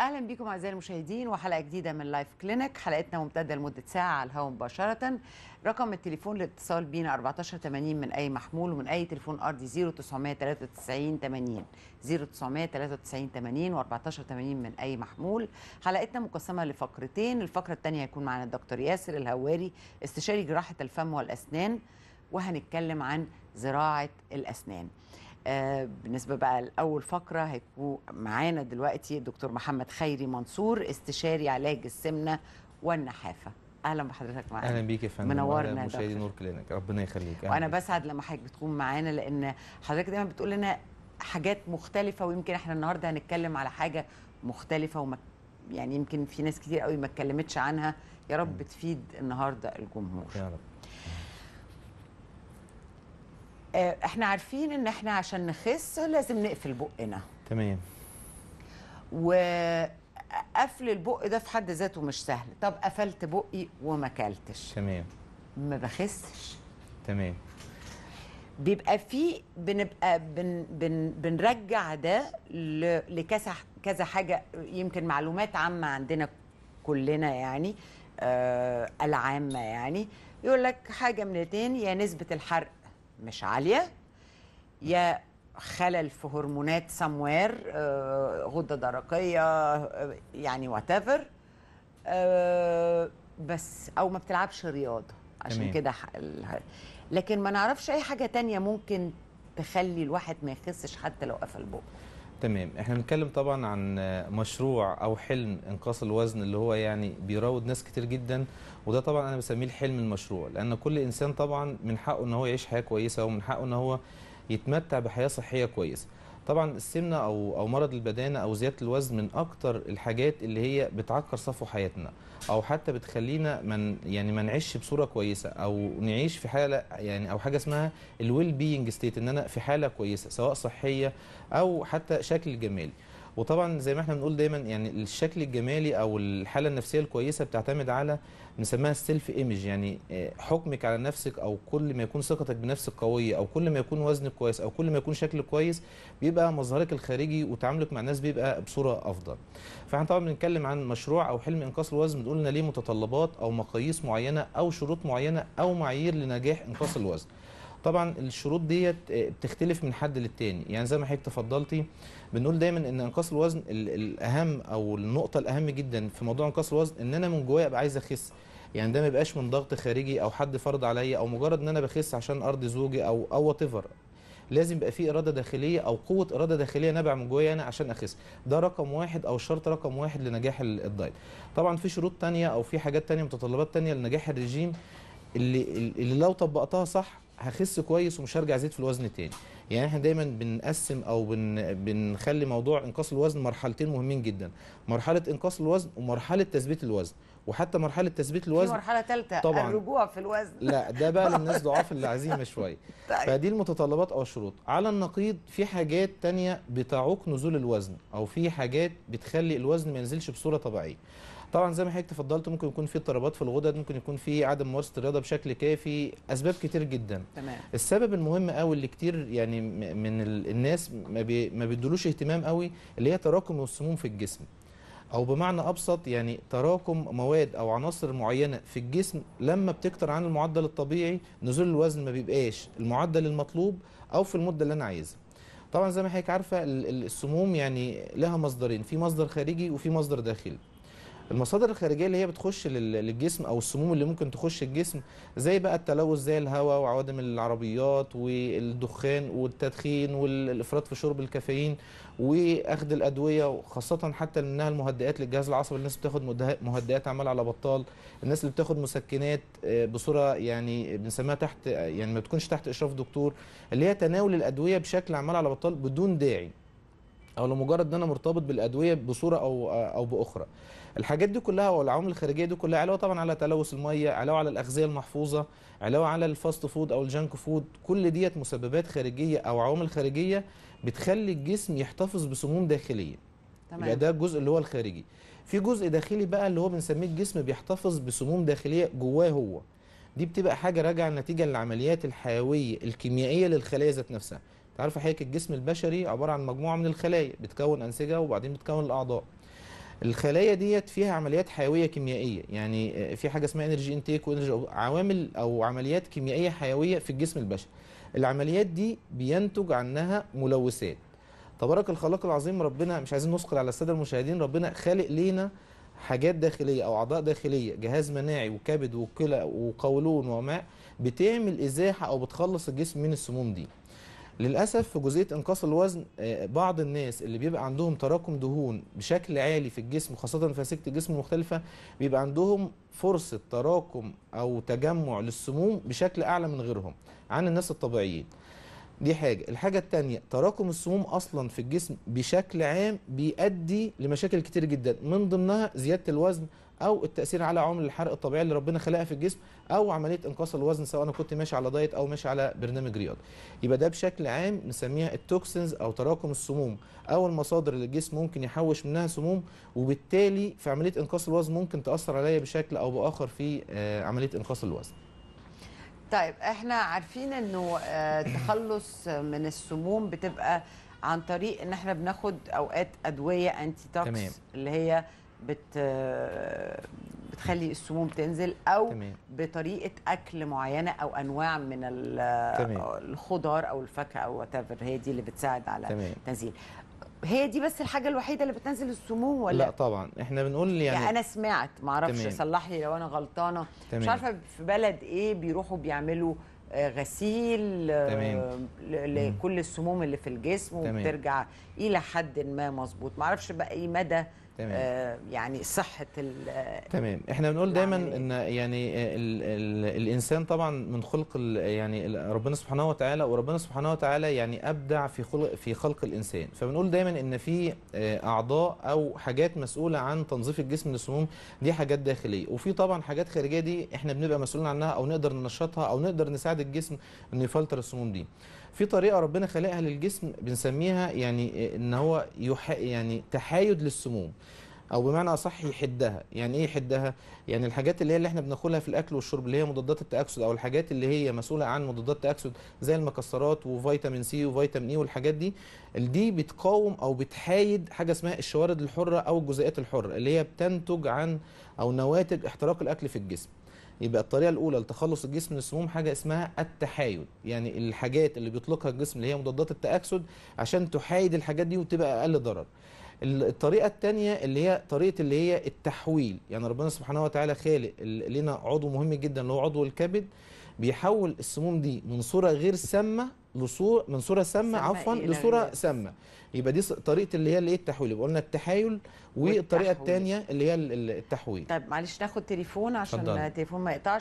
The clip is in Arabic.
اهلا بكم اعزائي المشاهدين وحلقه جديده من لايف كلينك حلقتنا ممتده لمده ساعه على الهواء مباشره رقم التليفون للاتصال بينا 1480 من اي محمول ومن اي تليفون ارضي 0993 80 0993 80 و1480 من اي محمول حلقتنا مقسمه لفقرتين الفقره الثانيه هيكون معنا الدكتور ياسر الهواري استشاري جراحه الفم والاسنان وهنتكلم عن زراعه الاسنان آه، بالنسبه بقى لاول فقره هيكون معانا دلوقتي الدكتور محمد خيري منصور استشاري علاج السمنه والنحافه اهلا بحضرتك معانا اهلا بيك يا فندم منورنا مشاهدي نور كلينك ربنا يخليك وانا بسعد لما حضرتك بتكون معانا لان حضرتك دايما بتقول لنا حاجات مختلفه ويمكن احنا النهارده هنتكلم على حاجه مختلفه وما يعني يمكن في ناس كتير قوي ما اتكلمتش عنها يا رب تفيد النهارده الجمهور يا رب آه، احنا عارفين ان احنا عشان نخس لازم نقفل بقنا تمام وقفل البق ده في حد ذاته مش سهل طب قفلت بقي وما اكلتش تمام ما بخسش تمام بيبقى في بنبقى بن بن بنرجع ده لكذا كذا حاجه يمكن معلومات عامه عندنا كلنا يعني آه العامه يعني يقول لك حاجه من اتنين يا نسبه الحرق مش عاليه يا خلل في هرمونات سموير آه، غده درقيه آه، يعني وات آه، بس او ما بتلعبش رياضه عشان كده لكن ما نعرفش اي حاجه تانية ممكن تخلي الواحد ما يخسش حتى لو قفل بقه تمام احنا بنتكلم طبعا عن مشروع او حلم انقاص الوزن اللي هو يعني بيراود ناس كتير جدا وده طبعا انا بسميه الحلم المشروع لان كل انسان طبعا من حقه ان هو يعيش حياه كويسه ومن حقه ان هو يتمتع بحياه صحيه كويسه طبعا السمنه او او مرض البدانه او زياده الوزن من اكتر الحاجات اللي هي بتعكر صفو حياتنا او حتى بتخلينا من يعني ما نعيش بصوره كويسه او نعيش في حاله يعني او حاجه اسمها الويل بينج ستيت ان انا في حاله كويسه سواء صحيه او حتى شكل جمالي وطبعا زي ما احنا بنقول دايما يعني الشكل الجمالي او الحاله النفسيه الكويسه بتعتمد على بنسميها السيلف ايمج يعني آه، حكمك على نفسك او كل ما يكون ثقتك بنفسك قويه او كل ما يكون وزنك كويس او كل ما يكون شكلك كويس بيبقى مظهرك الخارجي وتعاملك مع الناس بيبقى بصوره افضل. فاحنا طبعا بنتكلم عن مشروع او حلم انقاص الوزن بنقول ان ليه متطلبات او مقاييس معينه او شروط معينه او معايير لنجاح انقاص الوزن. طبعا الشروط ديت آه، بتختلف من حد للتاني يعني زي ما حضرتك تفضلتي بنقول دايما ان انقاص الوزن الاهم او النقطه الاهم جدا في موضوع انقاص الوزن ان انا من جوايا ابقى عايز اخس يعني ده ما يبقاش من ضغط خارجي او حد فرض عليا او مجرد ان انا بخس عشان ارضي زوجي او او وات لازم يبقى في اراده داخليه او قوه اراده داخليه نابعه من جوايا انا عشان اخس ده رقم واحد او شرط رقم واحد لنجاح الدايت طبعا في شروط تانية او في حاجات تانية متطلبات تانية لنجاح الرجيم اللي اللي لو طبقتها صح هخس كويس ومش هرجع زيد في الوزن تاني يعني احنا دايما بنقسم او بن بنخلي موضوع انقاص الوزن مرحلتين مهمين جدا مرحله انقاص الوزن ومرحله تثبيت الوزن وحتى مرحله تثبيت الوزن في مرحله ثالثه طبعا الرجوع في الوزن لا ده بقى للناس ضعاف اللي عزيمه شويه طيب. فدي المتطلبات او الشروط على النقيض في حاجات تانية بتعوق نزول الوزن او في حاجات بتخلي الوزن ما ينزلش بصوره طبيعيه طبعا زي ما حضرتك تفضلت ممكن يكون في اضطرابات في الغدد ممكن يكون في عدم ممارسه الرياضه بشكل كافي اسباب كتير جدا تمام. السبب المهم قوي اللي كتير يعني من الناس ما, بي ما بيدولوش اهتمام قوي اللي هي تراكم السموم في الجسم او بمعنى ابسط يعني تراكم مواد او عناصر معينه في الجسم لما بتكتر عن المعدل الطبيعي نزول الوزن ما بيبقاش المعدل المطلوب او في المده اللي انا عايزها طبعا زي ما حضرتك عارفه السموم يعني لها مصدرين في مصدر خارجي وفي مصدر داخلي المصادر الخارجيه اللي هي بتخش للجسم او السموم اللي ممكن تخش الجسم زي بقى التلوث زي الهواء وعوادم العربيات والدخان والتدخين والافراط في شرب الكافيين واخذ الادويه وخاصه حتى منها المهدئات للجهاز العصبي الناس بتاخد مهدئات عمال على بطال الناس اللي بتاخد مسكنات آه، بصوره يعني بنسميها تحت يعني ما بتكونش تحت اشراف دكتور اللي هي تناول الادويه بشكل عمال على بطال بدون داعي او لمجرد ان انا مرتبط بالادويه بصوره او او باخرى الحاجات دي كلها والعوامل الخارجيه دي كلها علاوه طبعا على تلوث الميه علاوه على الاغذيه المحفوظه علاوه على الفاست فود او الجانك فود كل ديت مسببات خارجيه او عوامل خارجيه بتخلي الجسم يحتفظ بسموم داخليه تمام يبقى ده الجزء اللي هو الخارجي في جزء داخلي بقى اللي هو بنسميه الجسم بيحتفظ بسموم داخليه جواه هو دي بتبقى حاجه راجعه نتيجه للعمليات الحيويه الكيميائيه للخلايا ذات نفسها عارف حضرتك الجسم البشري عباره عن مجموعه من الخلايا بتكون انسجه وبعدين بتكون الاعضاء الخلايا ديت فيها عمليات حيويه كيميائيه يعني آه، في حاجه اسمها انرجي انتيك وانرجي عوامل او عمليات كيميائيه حيويه في الجسم البشري العمليات دي بينتج عنها ملوثات تبارك الخلاق العظيم ربنا مش عايزين نثقل على الساده المشاهدين ربنا خالق لينا حاجات داخليه او اعضاء داخليه جهاز مناعي وكبد وكلى وقولون وماء بتعمل ازاحه او بتخلص الجسم من السموم دي للاسف في جزئيه انقاص الوزن آه، بعض الناس اللي بيبقى عندهم تراكم دهون بشكل عالي في الجسم خاصه في انسجه الجسم المختلفه بيبقى عندهم فرصه تراكم او تجمع للسموم بشكل اعلى من غيرهم عن الناس الطبيعيين دي حاجه الحاجه الثانيه تراكم السموم اصلا في الجسم بشكل عام بيؤدي لمشاكل كتير جدا من ضمنها زياده الوزن او التاثير على عمل الحرق الطبيعي اللي ربنا خلقها في الجسم او عمليه انقاص الوزن سواء انا كنت ماشي على دايت او ماشي على برنامج رياضي يبقى ده بشكل عام نسميها التوكسنز او تراكم السموم او المصادر اللي الجسم ممكن يحوش منها سموم وبالتالي في عمليه انقاص الوزن ممكن تاثر عليا بشكل او باخر في آه، عمليه انقاص الوزن طيب احنا عارفين انه التخلص آه، من السموم بتبقى عن طريق ان احنا بناخد اوقات ادويه انتي توكس اللي هي بت بتخلي السموم تنزل او تمام. بطريقه اكل معينه او انواع من الخضار او الفاكهه او وات هي دي اللي بتساعد على تمام. تنزيل هي دي بس الحاجه الوحيده اللي بتنزل السموم ولا لا طبعا احنا بنقول يعني, يعني انا سمعت ما اعرفش صلح لي لو انا غلطانه تمام. مش عارفه في بلد ايه بيروحوا بيعملوا آه، غسيل آه، تمام. لكل السموم اللي في الجسم تمام. وبترجع الى حد ما مظبوط اعرفش بقى ايه مدى تمام. آه يعني صحه آه، تمام احنا بنقول يعني دايما ان يعني الـ الـ الانسان طبعا من خلق يعني ربنا سبحانه وتعالى وربنا سبحانه وتعالى يعني ابدع في خلق في خلق الانسان فبنقول دايما ان في آه، اعضاء او حاجات مسؤوله عن تنظيف الجسم للسموم دي حاجات داخليه وفي طبعا حاجات خارجيه دي احنا بنبقى مسؤولين عنها او نقدر ننشطها او نقدر نساعد الجسم انه يفلتر السموم دي في طريقه ربنا خلقها للجسم بنسميها يعني ان هو يعني تحايد للسموم او بمعنى اصح يحدها يعني ايه يحدها يعني الحاجات اللي هي اللي احنا بناكلها في الاكل والشرب اللي هي مضادات التاكسد او الحاجات اللي هي مسؤوله عن مضادات التاكسد زي المكسرات وفيتامين سي وفيتامين اي والحاجات دي دي بتقاوم او بتحايد حاجه اسمها الشوارد الحره او الجزيئات الحره اللي هي بتنتج عن او نواتج احتراق الاكل في الجسم يبقى الطريقه الاولى لتخلص الجسم من السموم حاجه اسمها التحايد يعني الحاجات اللي بيطلقها الجسم اللي هي مضادات التاكسد عشان تحايد الحاجات دي وتبقى اقل ضرر الطريقه الثانيه اللي هي طريقه اللي هي التحويل يعني ربنا سبحانه وتعالى خالق لنا عضو مهم جدا اللي هو عضو الكبد بيحول السموم دي من صوره غير سامه لصوره من صوره سامه عفوا إيه لصوره سامه يبقى دي طريقه اللي هي الايه التحويل يبقى قلنا التحايل والطريقه الثانيه اللي هي التحويل طيب معلش ناخد تليفون عشان التليفون ما يقطعش